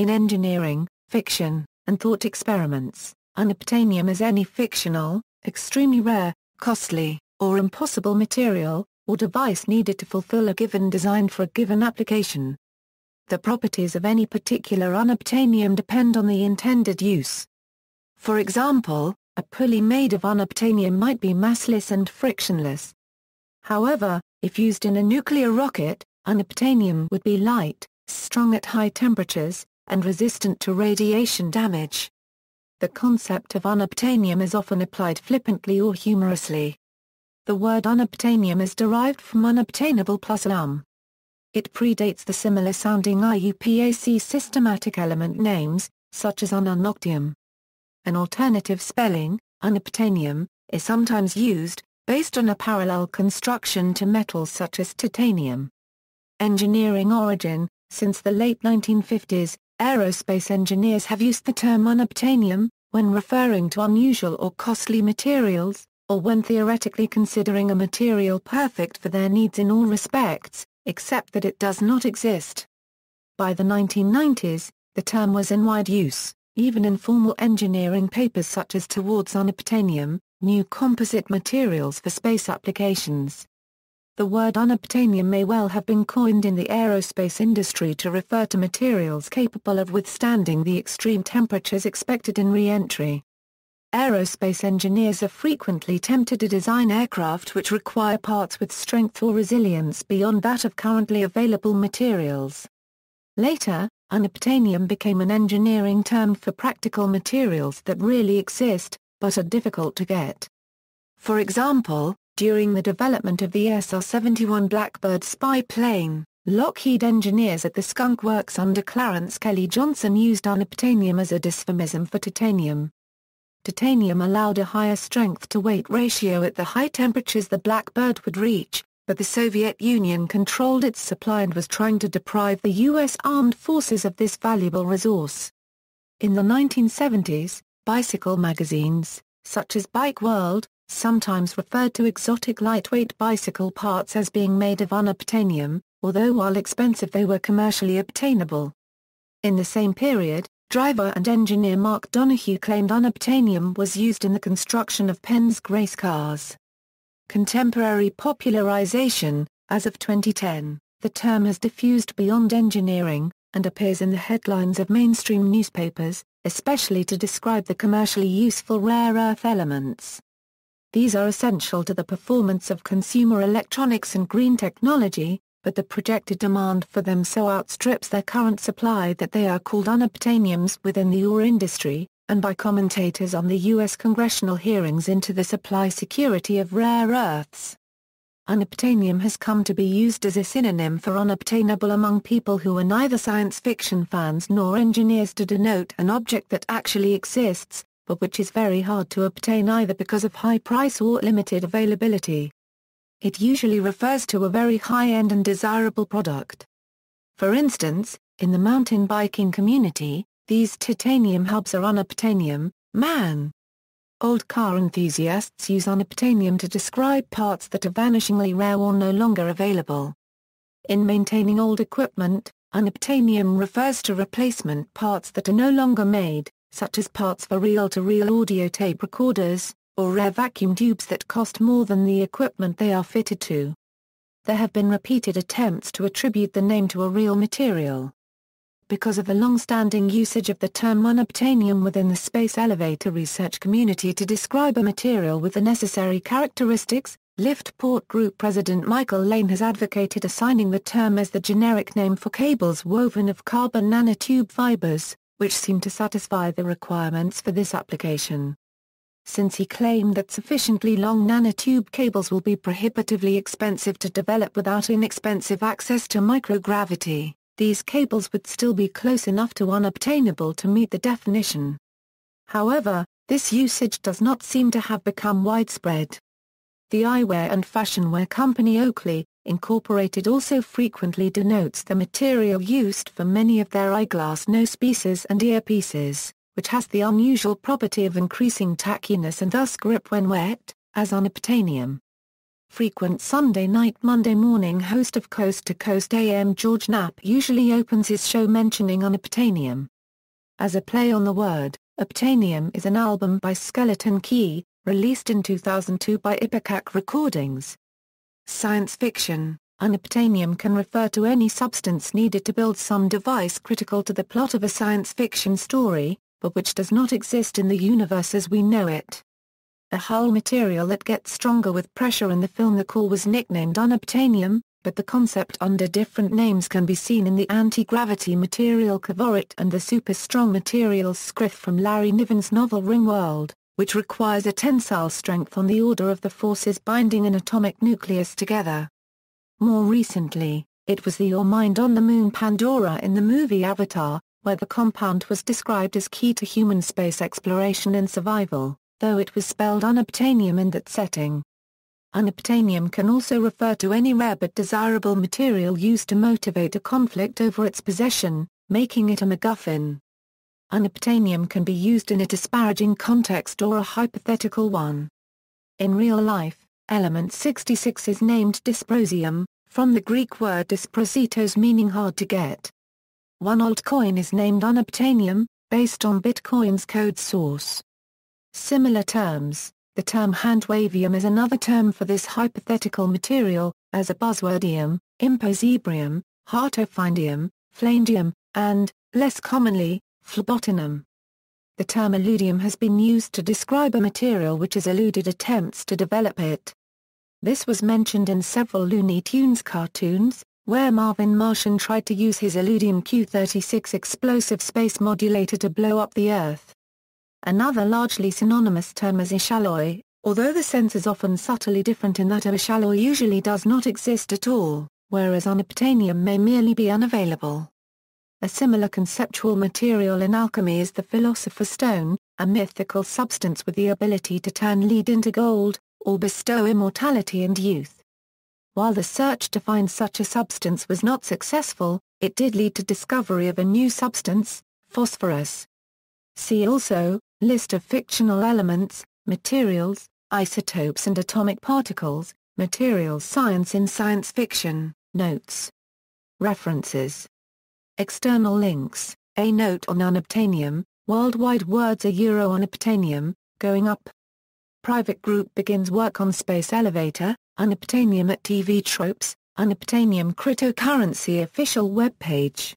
In engineering, fiction, and thought experiments, unobtainium is any fictional, extremely rare, costly, or impossible material, or device needed to fulfill a given design for a given application. The properties of any particular unobtainium depend on the intended use. For example, a pulley made of unobtainium might be massless and frictionless. However, if used in a nuclear rocket, unobtainium would be light, strong at high temperatures, and resistant to radiation damage. The concept of unobtainium is often applied flippantly or humorously. The word unobtainium is derived from unobtainable plus um. It predates the similar-sounding IUPAC systematic element names, such as ununoctium. An alternative spelling, unobtainium, is sometimes used, based on a parallel construction to metals such as titanium. Engineering origin Since the late 1950s, Aerospace engineers have used the term unobtainium, when referring to unusual or costly materials, or when theoretically considering a material perfect for their needs in all respects, except that it does not exist. By the 1990s, the term was in wide use, even in formal engineering papers such as Towards Unobtainium, New Composite Materials for Space Applications. The word unobtainium may well have been coined in the aerospace industry to refer to materials capable of withstanding the extreme temperatures expected in re-entry. Aerospace engineers are frequently tempted to design aircraft which require parts with strength or resilience beyond that of currently available materials. Later, unobtainium became an engineering term for practical materials that really exist, but are difficult to get. For example, during the development of the SR-71 Blackbird spy plane, Lockheed engineers at the Skunk Works under Clarence Kelly Johnson used unobtainium as a dysphemism for titanium. Titanium allowed a higher strength-to-weight ratio at the high temperatures the Blackbird would reach, but the Soviet Union controlled its supply and was trying to deprive the U.S. armed forces of this valuable resource. In the 1970s, bicycle magazines, such as Bike World, sometimes referred to exotic lightweight bicycle parts as being made of unobtainium, although while expensive they were commercially obtainable. In the same period, driver and engineer Mark Donohue claimed unobtainium was used in the construction of Penn's race cars. Contemporary popularization, as of 2010, the term has diffused beyond engineering, and appears in the headlines of mainstream newspapers, especially to describe the commercially useful rare earth elements. These are essential to the performance of consumer electronics and green technology, but the projected demand for them so outstrips their current supply that they are called unobtainiums within the ore industry, and by commentators on the U.S. congressional hearings into the supply security of rare earths. Unobtainium has come to be used as a synonym for unobtainable among people who are neither science fiction fans nor engineers to denote an object that actually exists, but which is very hard to obtain either because of high price or limited availability. It usually refers to a very high-end and desirable product. For instance, in the mountain biking community, these titanium hubs are unobtainium, man. Old car enthusiasts use unobtainium to describe parts that are vanishingly rare or no longer available. In maintaining old equipment, unobtainium refers to replacement parts that are no longer made such as parts for reel-to-reel audio tape recorders, or rare vacuum tubes that cost more than the equipment they are fitted to. There have been repeated attempts to attribute the name to a real material. Because of the long-standing usage of the term unobtainium within the space elevator research community to describe a material with the necessary characteristics, Liftport Group President Michael Lane has advocated assigning the term as the generic name for cables woven of carbon nanotube fibers, which seemed to satisfy the requirements for this application. Since he claimed that sufficiently long nanotube cables will be prohibitively expensive to develop without inexpensive access to microgravity, these cables would still be close enough to unobtainable to meet the definition. However, this usage does not seem to have become widespread. The eyewear and fashionwear company Oakley, Incorporated also frequently denotes the material used for many of their eyeglass nose pieces and earpieces, which has the unusual property of increasing tackiness and thus grip when wet, as on a titanium. Frequent Sunday night Monday morning host of Coast to Coast AM George Knapp usually opens his show mentioning Unobtainium. As a play on the word, Obtainium is an album by Skeleton Key, released in 2002 by Ipecac Recordings, Science fiction, unobtainium can refer to any substance needed to build some device critical to the plot of a science fiction story, but which does not exist in the universe as we know it. A hull material that gets stronger with pressure in the film The Core was nicknamed unobtainium, but the concept under different names can be seen in the anti-gravity material Kavorit and the super-strong material Skrith from Larry Niven's novel Ringworld which requires a tensile strength on the order of the forces binding an atomic nucleus together. More recently, it was the Your Mind on the Moon Pandora in the movie Avatar, where the compound was described as key to human space exploration and survival, though it was spelled unobtainium in that setting. Unobtainium can also refer to any rare but desirable material used to motivate a conflict over its possession, making it a MacGuffin unobtainium can be used in a disparaging context or a hypothetical one. In real life, element 66 is named dysprosium, from the Greek word dysprositos meaning hard to get. One altcoin is named unobtainium, based on Bitcoin's code source. Similar terms, the term handwavium is another term for this hypothetical material, as a buzzwordium, imposebrium, hartofindium, flandium, and, less commonly, Phlebotinum. The term eludium has been used to describe a material which has eluded attempts to develop it. This was mentioned in several Looney Tunes cartoons, where Marvin Martian tried to use his eludium Q-36 explosive space modulator to blow up the Earth. Another largely synonymous term is Ishaloi, although the sense is often subtly different in that a Ishaloi usually does not exist at all, whereas unobtainium may merely be unavailable. A similar conceptual material in alchemy is the philosopher's stone, a mythical substance with the ability to turn lead into gold, or bestow immortality and youth. While the search to find such a substance was not successful, it did lead to discovery of a new substance, phosphorus. See also, list of fictional elements, materials, isotopes and atomic particles, materials science in science fiction, notes. References External links, a note on unobtainium, worldwide words a euro on obtainium, going up. Private group begins work on space elevator, unobtainium at TV tropes, unobtainium cryptocurrency official webpage.